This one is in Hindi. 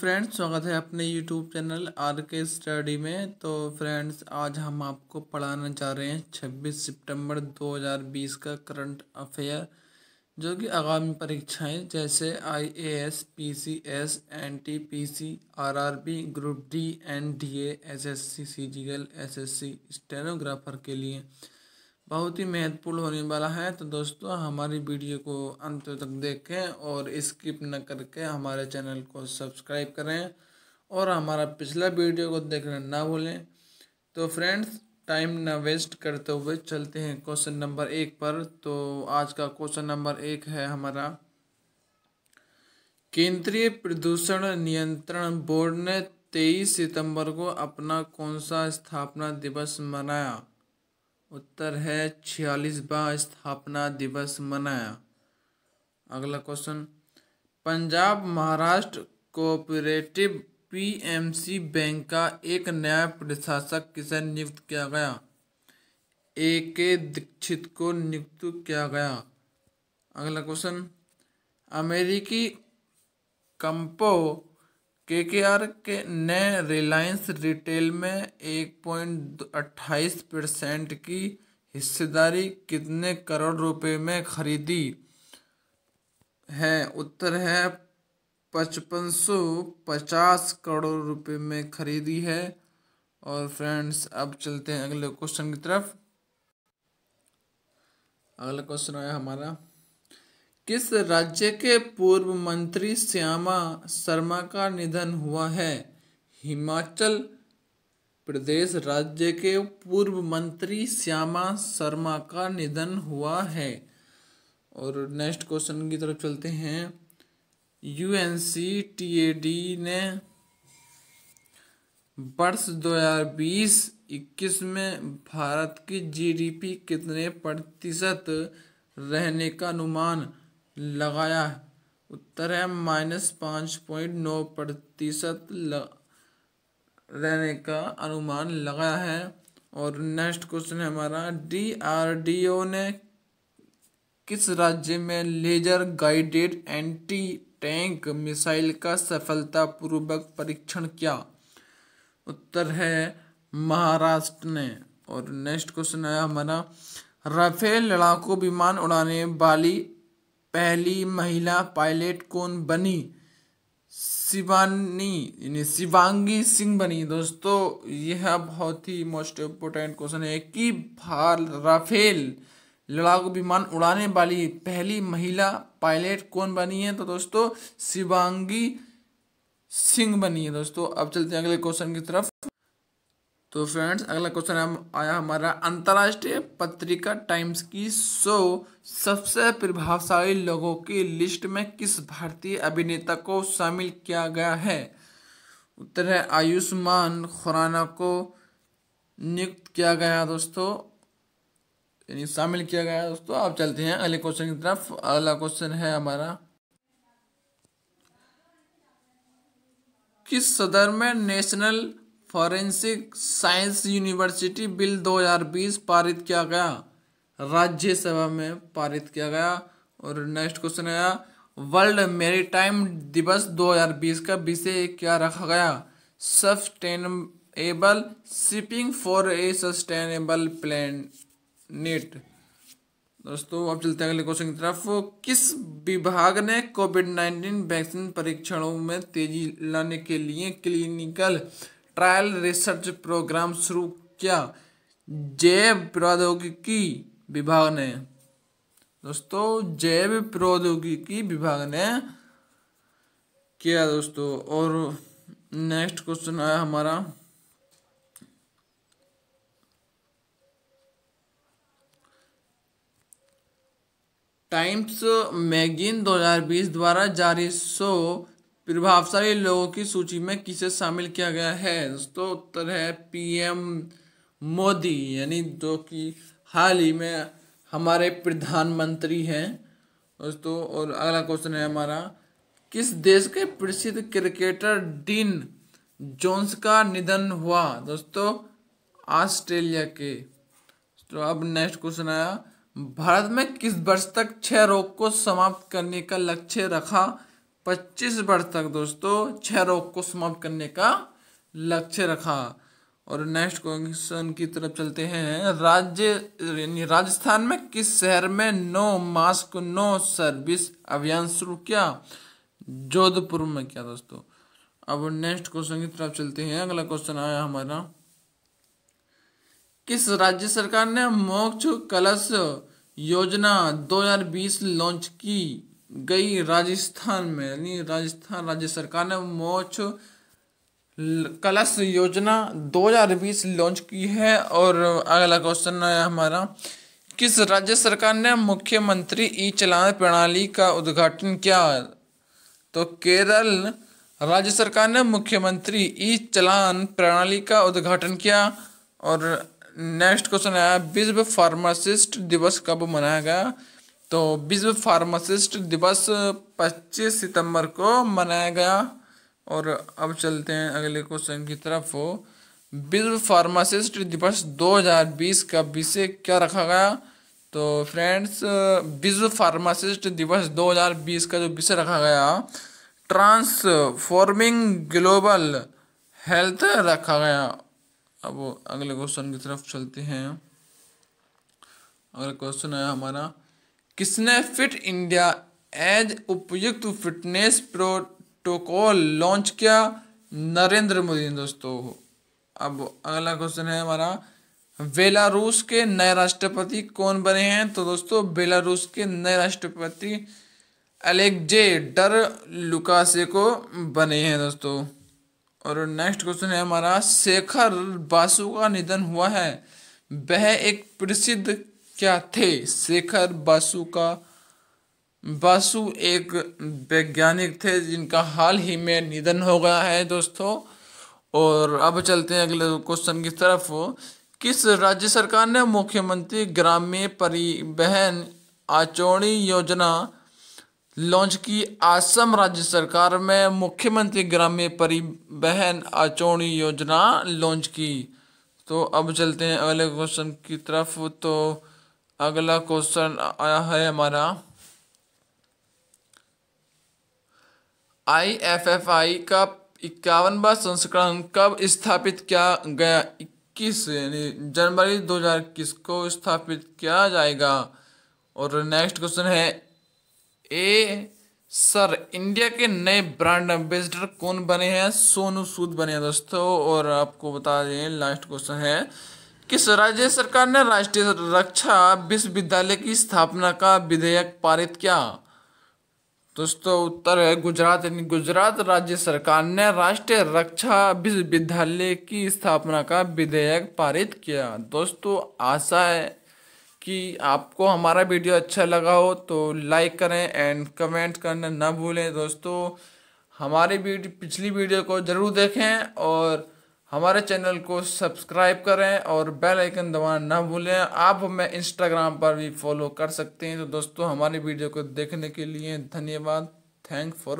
फ्रेंड्स स्वागत है अपने YouTube channel R K study में तो फ्रेंड्स आज हम आपको पढ़ाना चाह रहे हैं 26 सितंबर 2020 का करंट अफेयर जो कि आगामी परीक्षाएं जैसे I A S P C S N T P C R R B group D N D S S C C G L S S C stenographer के लिए बहुत ही महत्वपूर्ण होने वाला है तो दोस्तों हमारी वीडियो को अंत तक देखें और स्किप न करके हमारे चैनल को सब्सक्राइब करें और हमारा पिछला वीडियो को देखना ना भूलें तो फ्रेंड्स टाइम ना वेस्ट करते हुए चलते हैं क्वेश्चन नंबर एक पर तो आज का क्वेश्चन नंबर एक है हमारा केंद्रीय प्रदूषण नियंत्रण बोर्ड ने तेईस सितंबर को अपना कौन सा स्थापना दिवस मनाया उत्तर है छियालीसवा स्थापना दिवस मनाया अगला question Punjab Maharashtra cooperative PMC bank का एक नया प्रशासक किसे नियुक्त किया गया ए के दीक्षित को नियुक्त किया गया अगला क्वेश्चन अमेरिकी कंपो के के आर के ने रिलायंस रिटेल में एक पॉइंट अट्ठाईस परसेंट की हिस्सेदारी कितने करोड़ रुपए में खरीदी है उत्तर है पचपन सौ पचास करोड़ रुपए में खरीदी है और फ्रेंड्स अब चलते हैं अगले क्वेश्चन की तरफ अगला क्वेश्चन आया हमारा किस राज्य के पूर्व मंत्री श्यामा शर्मा का निधन हुआ है हिमाचल प्रदेश राज्य के पूर्व मंत्री श्यामा शर्मा का निधन हुआ है और नेक्स्ट क्वेश्चन की तरफ चलते हैं U N C T A D ने वर्ष 2020-21 में भारत की जीडीपी कितने प्रतिशत रहने का अनुमान लगाया उत्तर है माइनस पाँच पॉइंट नौ प्रतिशत रहने का अनुमान लगाया है और नेक्स्ट क्वेश्चन है हमारा डीआरडीओ ने किस राज्य में laser guided anti tank missile का सफलतापूर्वक परीक्षण किया उत्तर है महाराष्ट्र ने और नेक्स्ट क्वेश्चन है हमारा राफेल लड़ाकू विमान उड़ाने वाली पहली महिला पायलट कौन बनी शिवानी यानी शिवांगी सिंह बनी दोस्तों यह बहुत ही मोस्ट इम्पोर्टेंट क्वेश्चन है कि राफेल लड़ाकू विमान उड़ाने वाली पहली महिला पायलट कौन बनी है तो दोस्तों शिवांगी सिंह बनी है दोस्तों अब चलते हैं अगले क्वेश्चन की तरफ तो फ्रेंड्स अगला क्वेश्चन हम आया हमारा अंतर्राष्ट्रीय पत्रिका टाइम्स की सो सबसे प्रभावशाली लोगों की लिस्ट में किस भारतीय अभिनेता को शामिल किया गया है उत्तर है आयुष्मान खुराना को नियुक्त किया गया दोस्तों यानी शामिल किया गया दोस्तों आप चलते हैं अगले क्वेश्चन की तरफ अगला क्वेश्चन है हमारा किस सदर में national forensic science university bill 2020 पारित किया गया राज्यसभा में पारित किया गया और नेक्स्ट क्वेश्चन आया वर्ल्ड मेरीटाइम दिवस 2020 का विषय क्या रखा गया sustainable shipping for a sustainable planet दोस्तों अब चलते हैं अगले क्वेश्चन की तरफ किस विभाग ने कोविड नाइन्टीन वैक्सीन परीक्षणों में तेजी लाने के लिए क्लिनिकल ट्रायल रिसर्च प्रोग्राम शुरू किया जैव प्रौद्योगिकी विभाग ने दोस्तों जैव प्रौद्योगिकी विभाग ने किया दोस्तों और नेक्स्ट क्वेश्चन आया हमारा टाइम्स मैगजीन 2020 द्वारा जारी शो प्रभावशाली लोगों की सूची में किसे शामिल किया गया है दोस्तों उत्तर है पीएम मोदी यानी जो कि हाल ही में हमारे प्रधानमंत्री हैं दोस्तों और अगला क्वेश्चन है हमारा किस देश के प्रसिद्ध क्रिकेटर डीन जोन्स का निधन हुआ दोस्तों ऑस्ट्रेलिया के तो अब नेक्स्ट क्वेश्चन आया भारत में किस वर्ष तक क्षय रोग को समाप्त करने का लक्ष्य रखा 25 वर्ष तक दोस्तों क्षय रोग को समाप्त करने का लक्ष्य रखा और नेक्स्ट क्वेश्चन की तरफ चलते हैं राज्य राजस्थान में किस शहर में नो मास्क नो सर्विस अभियान शुरू किया जोधपुर में क्या दोस्तों अब नेक्स्ट क्वेश्चन की तरफ चलते हैं अगला क्वेश्चन आया हमारा किस राज्य सरकार ने मोक्ष कलश योजना 2020 लॉन्च की गई राजस्थान में यानी राजस्थान राज्य सरकार ने मोच कलश योजना 2020 लॉन्च की है और अगला क्वेश्चन है हमारा किस राज्य सरकार ने मुख्यमंत्री ई चलान प्रणाली का उद्घाटन किया तो केरल राज्य सरकार ने मुख्यमंत्री ई चलान प्रणाली का उद्घाटन किया और नेक्स्ट क्वेश्चन आया विश्व फार्मासिस्ट दिवस कब मनाया गया तो विश्व फार्मासिस्ट दिवस 25 सितंबर को मनाया गया और अब चलते हैं अगले क्वेश्चन की तरफ विश्व फार्मासिस्ट दिवस 2020 का विषय क्या रखा गया तो फ्रेंड्स विश्व फार्मासिस्ट दिवस 2020 का जो विषय रखा गया ट्रांसफॉर्मिंग ग्लोबल हेल्थ रखा गया अब अगले क्वेश्चन की तरफ चलते हैं अगला क्वेश्चन आया हमारा किसने फिट इंडिया एज उपयुक्त फिटनेस प्रोटोकॉल लॉन्च किया नरेंद्र मोदी ने दोस्तों अब अगला क्वेश्चन है हमारा बेलारूस के नए राष्ट्रपति कौन बने हैं तो दोस्तों बेलारूस के नए राष्ट्रपति एलेक्जे डर लुकासे को बने हैं दोस्तों और नेक्स्ट क्वेश्चन है हमारा शेखर बासु का निधन हुआ है वह एक प्रसिद्ध क्या थे शेखर बासु का बासु एक वैज्ञानिक थे जिनका हाल ही में निधन हो गया है दोस्तों और अब चलते हैं अगले क्वेश्चन की तरफ किस राज्य सरकार ने मुख्यमंत्री ग्राम्य परिवहन आचोणी योजना लॉन्च की असम राज्य सरकार में मुख्यमंत्री ग्राम्य परिवहन आचौड़ी योजना लॉन्च की तो अब चलते हैं अगले क्वेश्चन की तरफ तो अगला क्वेश्चन आया है हमारा आई एफ एफ आई का इक्यावनवा संस्करण कब स्थापित किया गया इक्कीस यानी जनवरी इक्कीस को स्थापित किया जाएगा और नेक्स्ट क्वेश्चन है ए सर इंडिया के नए ब्रांड एम्बेसडर कौन बने हैं सोनू सूद बने हैं दोस्तों और आपको बता दें लास्ट क्वेश्चन है किस राज्य सरकार ने राष्ट्रीय रक्षा विश्वविद्यालय की स्थापना का विधेयक पारित किया दोस्तों उत्तर है गुजरात यानी गुजरात राज्य सरकार ने राष्ट्रीय रक्षा विश्वविद्यालय की स्थापना का विधेयक पारित किया दोस्तों आशा है कि आपको हमारा वीडियो अच्छा लगा हो तो लाइक करें एंड कमेंट करना ना भूलें दोस्तों हमारी पिछली वीडियो को ज़रूर देखें और हमारे चैनल को सब्सक्राइब करें और बेल आइकन दबाना ना भूलें आप हमें इंस्टाग्राम पर भी फॉलो कर सकते हैं तो दोस्तों हमारी वीडियो को देखने के लिए धन्यवाद थैंक फॉर